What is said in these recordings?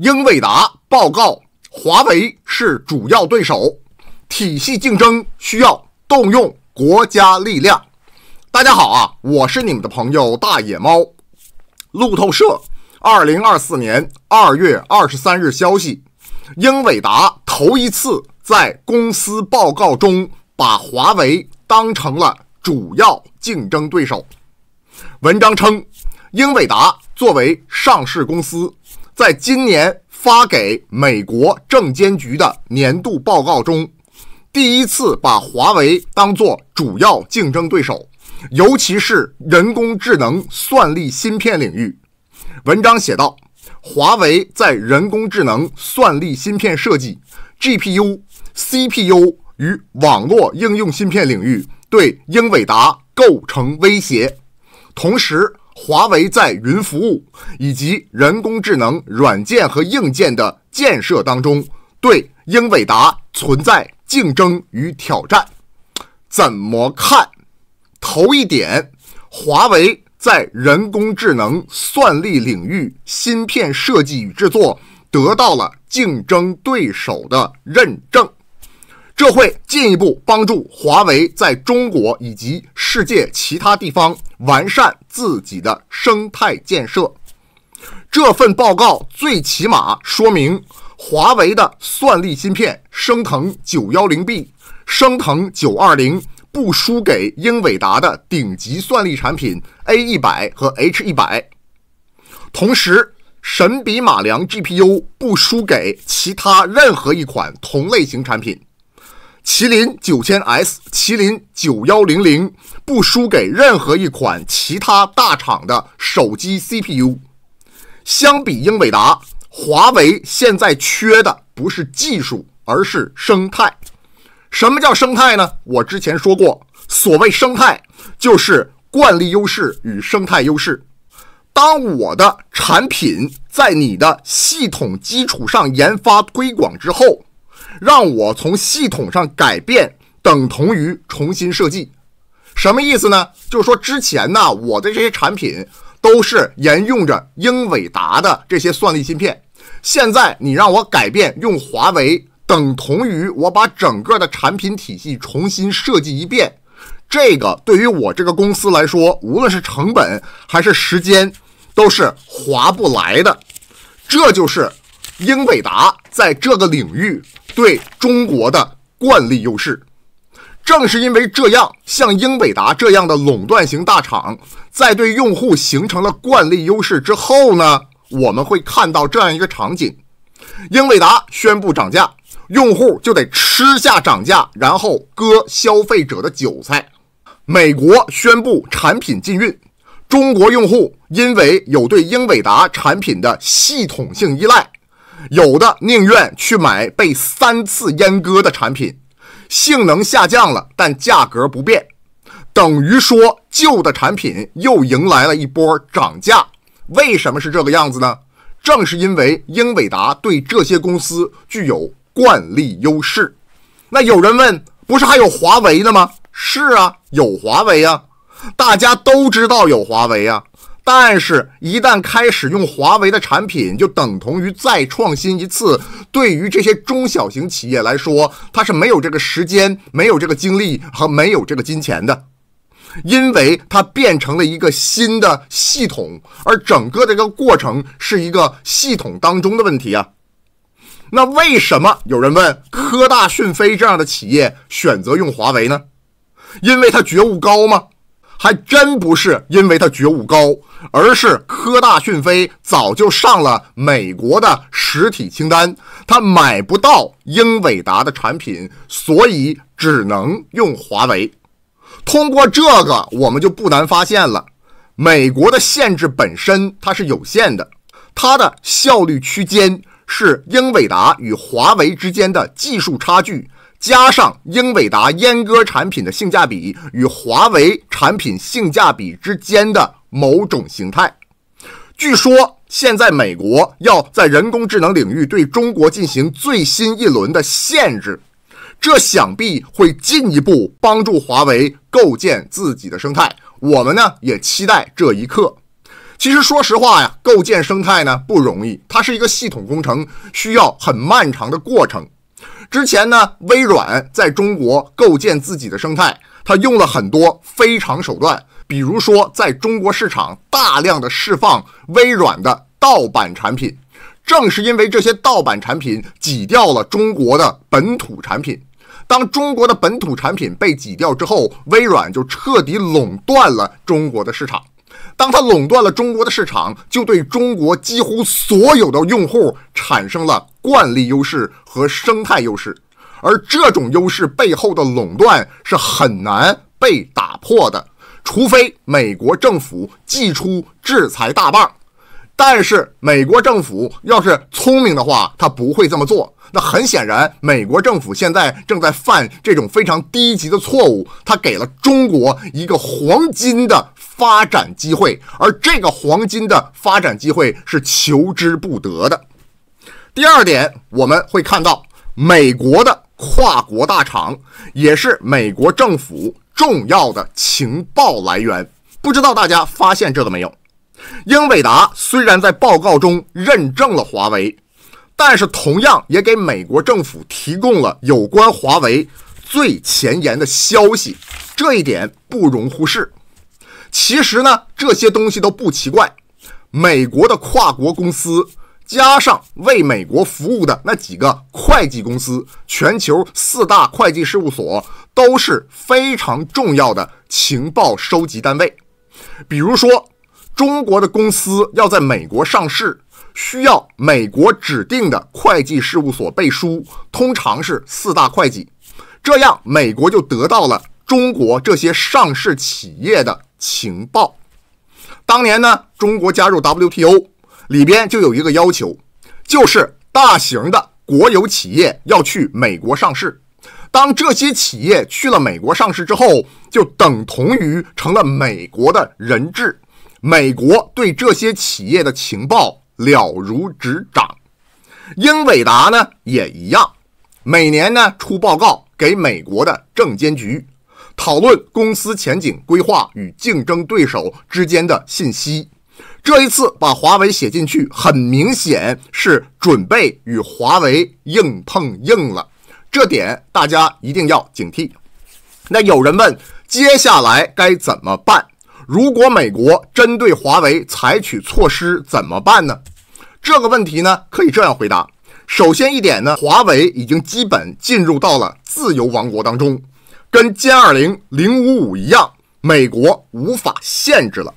英伟达报告，华为是主要对手，体系竞争需要动用国家力量。大家好啊，我是你们的朋友大野猫。路透社，二零二四年二月二十三日消息，英伟达头一次在公司报告中把华为当成了主要竞争对手。文章称，英伟达作为上市公司。在今年发给美国证监局的年度报告中，第一次把华为当作主要竞争对手，尤其是人工智能算力芯片领域。文章写道：“华为在人工智能算力芯片设计、GPU、CPU 与网络应用芯片领域对英伟达构成威胁，同时。”华为在云服务以及人工智能软件和硬件的建设当中，对英伟达存在竞争与挑战。怎么看？头一点，华为在人工智能算力领域芯片设计与制作得到了竞争对手的认证。这会进一步帮助华为在中国以及世界其他地方完善自己的生态建设。这份报告最起码说明，华为的算力芯片升腾九幺零 B、升腾九二零不输给英伟达的顶级算力产品 A 一百和 H 一百，同时神笔马良 GPU 不输给其他任何一款同类型产品。麒麟九千 S、麒麟九幺零零不输给任何一款其他大厂的手机 CPU。相比英伟达，华为现在缺的不是技术，而是生态。什么叫生态呢？我之前说过，所谓生态就是惯例优势与生态优势。当我的产品在你的系统基础上研发推广之后，让我从系统上改变，等同于重新设计，什么意思呢？就是说之前呢，我的这些产品都是沿用着英伟达的这些算力芯片，现在你让我改变用华为，等同于我把整个的产品体系重新设计一遍，这个对于我这个公司来说，无论是成本还是时间，都是划不来的，这就是。英伟达在这个领域对中国的惯例优势，正是因为这样，像英伟达这样的垄断型大厂，在对用户形成了惯例优势之后呢，我们会看到这样一个场景：英伟达宣布涨价，用户就得吃下涨价，然后割消费者的韭菜；美国宣布产品禁运，中国用户因为有对英伟达产品的系统性依赖。有的宁愿去买被三次阉割的产品，性能下降了，但价格不变，等于说旧的产品又迎来了一波涨价。为什么是这个样子呢？正是因为英伟达对这些公司具有惯例优势。那有人问，不是还有华为的吗？是啊，有华为啊，大家都知道有华为啊。但是，一旦开始用华为的产品，就等同于再创新一次。对于这些中小型企业来说，它是没有这个时间、没有这个精力和没有这个金钱的，因为它变成了一个新的系统，而整个这个过程是一个系统当中的问题啊。那为什么有人问科大讯飞这样的企业选择用华为呢？因为它觉悟高吗？还真不是因为他觉悟高，而是科大讯飞早就上了美国的实体清单，他买不到英伟达的产品，所以只能用华为。通过这个，我们就不难发现了，美国的限制本身它是有限的，它的效率区间。是英伟达与华为之间的技术差距，加上英伟达阉割产品的性价比与华为产品性价比之间的某种形态。据说现在美国要在人工智能领域对中国进行最新一轮的限制，这想必会进一步帮助华为构建自己的生态。我们呢也期待这一刻。其实，说实话呀，构建生态呢不容易，它是一个系统工程，需要很漫长的过程。之前呢，微软在中国构建自己的生态，它用了很多非常手段，比如说在中国市场大量的释放微软的盗版产品。正是因为这些盗版产品挤掉了中国的本土产品，当中国的本土产品被挤掉之后，微软就彻底垄断了中国的市场。当它垄断了中国的市场，就对中国几乎所有的用户产生了惯例优势和生态优势，而这种优势背后的垄断是很难被打破的，除非美国政府祭出制裁大棒。但是美国政府要是聪明的话，他不会这么做。那很显然，美国政府现在正在犯这种非常低级的错误。他给了中国一个黄金的发展机会，而这个黄金的发展机会是求之不得的。第二点，我们会看到，美国的跨国大厂也是美国政府重要的情报来源。不知道大家发现这个没有？英伟达虽然在报告中认证了华为，但是同样也给美国政府提供了有关华为最前沿的消息，这一点不容忽视。其实呢，这些东西都不奇怪。美国的跨国公司加上为美国服务的那几个会计公司，全球四大会计事务所都是非常重要的情报收集单位，比如说。中国的公司要在美国上市，需要美国指定的会计事务所背书，通常是四大会计。这样，美国就得到了中国这些上市企业的情报。当年呢，中国加入 WTO 里边就有一个要求，就是大型的国有企业要去美国上市。当这些企业去了美国上市之后，就等同于成了美国的人质。美国对这些企业的情报了如指掌，英伟达呢也一样，每年呢出报告给美国的证监局，讨论公司前景规划与竞争对手之间的信息。这一次把华为写进去，很明显是准备与华为硬碰硬了，这点大家一定要警惕。那有人问，接下来该怎么办？如果美国针对华为采取措施怎么办呢？这个问题呢，可以这样回答：首先一点呢，华为已经基本进入到了自由王国当中，跟歼二零零五五一样，美国无法限制了。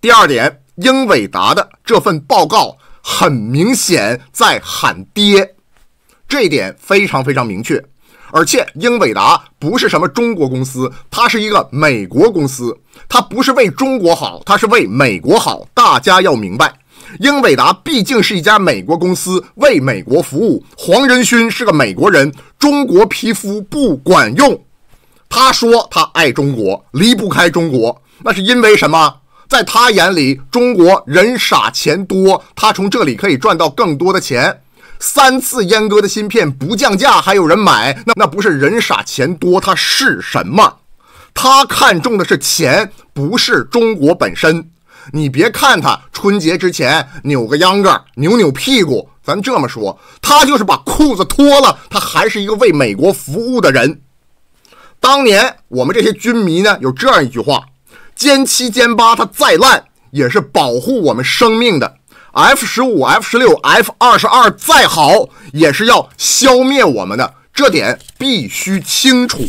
第二点，英伟达的这份报告很明显在喊跌，这一点非常非常明确。而且，英伟达不是什么中国公司，它是一个美国公司，它不是为中国好，它是为美国好。大家要明白，英伟达毕竟是一家美国公司，为美国服务。黄仁勋是个美国人，中国皮肤不管用。他说他爱中国，离不开中国，那是因为什么？在他眼里，中国人傻钱多，他从这里可以赚到更多的钱。三次阉割的芯片不降价还有人买，那那不是人傻钱多，他是什么？他看中的是钱，不是中国本身。你别看他春节之前扭个秧歌，扭扭屁股，咱这么说，他就是把裤子脱了，他还是一个为美国服务的人。当年我们这些军迷呢，有这样一句话：歼七、歼八，它再烂也是保护我们生命的。F 十五、F 十六、F 二十二再好，也是要消灭我们的，这点必须清楚。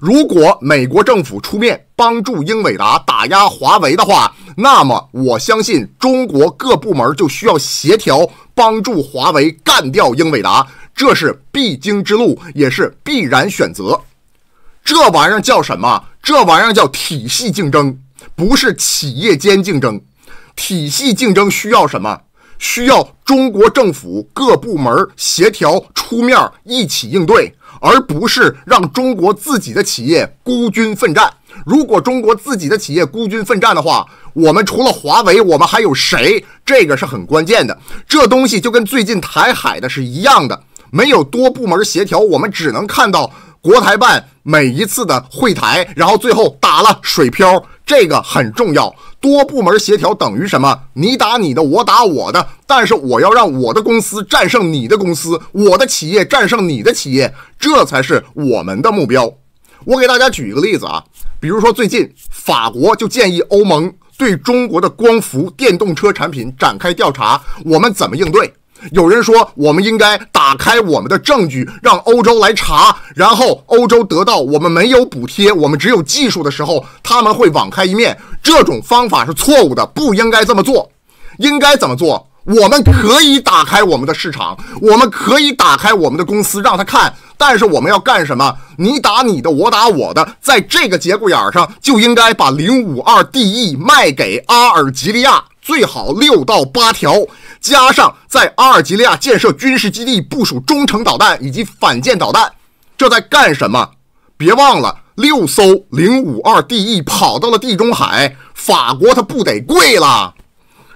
如果美国政府出面帮助英伟达打压华为的话，那么我相信中国各部门就需要协调帮助华为干掉英伟达，这是必经之路，也是必然选择。这玩意儿叫什么？这玩意儿叫体系竞争，不是企业间竞争。体系竞争需要什么？需要中国政府各部门协调出面一起应对，而不是让中国自己的企业孤军奋战。如果中国自己的企业孤军奋战的话，我们除了华为，我们还有谁？这个是很关键的。这东西就跟最近台海的是一样的，没有多部门协调，我们只能看到国台办每一次的会台，然后最后打了水漂。这个很重要，多部门协调等于什么？你打你的，我打我的，但是我要让我的公司战胜你的公司，我的企业战胜你的企业，这才是我们的目标。我给大家举一个例子啊，比如说最近法国就建议欧盟对中国的光伏、电动车产品展开调查，我们怎么应对？有人说，我们应该打开我们的证据，让欧洲来查，然后欧洲得到我们没有补贴，我们只有技术的时候，他们会网开一面。这种方法是错误的，不应该这么做。应该怎么做？我们可以打开我们的市场，我们可以打开我们的公司，让他看。但是我们要干什么？你打你的，我打我的。在这个节骨眼上，就应该把零五二 DE 卖给阿尔及利亚。最好六到八条，加上在阿尔及利亚建设军事基地、部署中程导弹以及反舰导弹，这在干什么？别忘了，六艘 052D e 跑到了地中海，法国他不得跪了。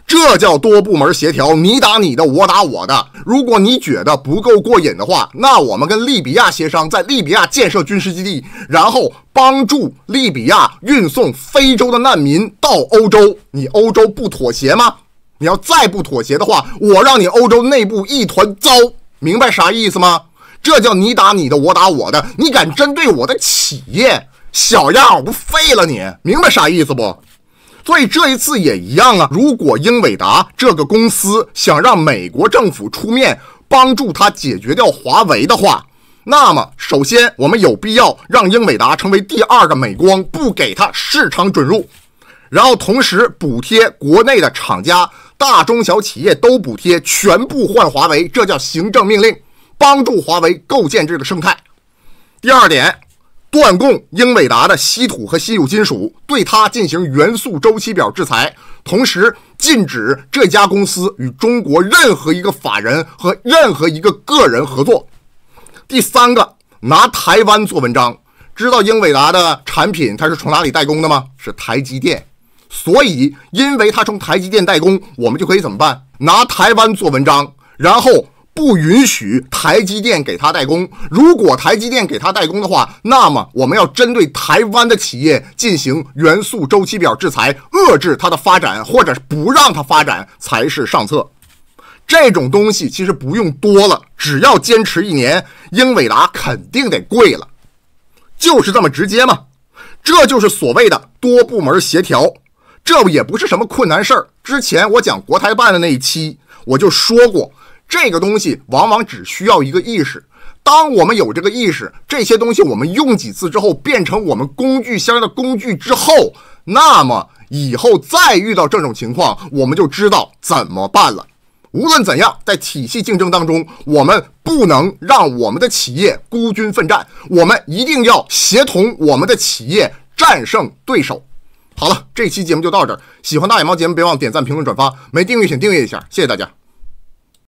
这叫多部门协调，你打你的，我打我的。如果你觉得不够过瘾的话，那我们跟利比亚协商，在利比亚建设军事基地，然后帮助利比亚运送非洲的难民到欧洲。你欧洲不妥协吗？你要再不妥协的话，我让你欧洲内部一团糟，明白啥意思吗？这叫你打你的，我打我的。你敢针对我的企业，小样，我不废了你，明白啥意思不？所以这一次也一样啊！如果英伟达这个公司想让美国政府出面帮助他解决掉华为的话，那么首先我们有必要让英伟达成为第二个美光，不给他市场准入，然后同时补贴国内的厂家，大中小企业都补贴，全部换华为，这叫行政命令，帮助华为构建这个生态。第二点。断供英伟达的稀土和稀有金属，对它进行元素周期表制裁，同时禁止这家公司与中国任何一个法人和任何一个个人合作。第三个，拿台湾做文章。知道英伟达的产品它是从哪里代工的吗？是台积电。所以，因为它从台积电代工，我们就可以怎么办？拿台湾做文章，然后。不允许台积电给他代工。如果台积电给他代工的话，那么我们要针对台湾的企业进行元素周期表制裁，遏制它的发展，或者不让它发展才是上策。这种东西其实不用多了，只要坚持一年，英伟达肯定得跪了。就是这么直接嘛，这就是所谓的多部门协调。这也不是什么困难事儿。之前我讲国台办的那一期，我就说过。这个东西往往只需要一个意识。当我们有这个意识，这些东西我们用几次之后，变成我们工具箱的工具之后，那么以后再遇到这种情况，我们就知道怎么办了。无论怎样，在体系竞争当中，我们不能让我们的企业孤军奋战，我们一定要协同我们的企业战胜对手。好了，这期节目就到这儿。喜欢大野猫节目，别忘点赞、评论、转发。没订阅请订阅一下，谢谢大家。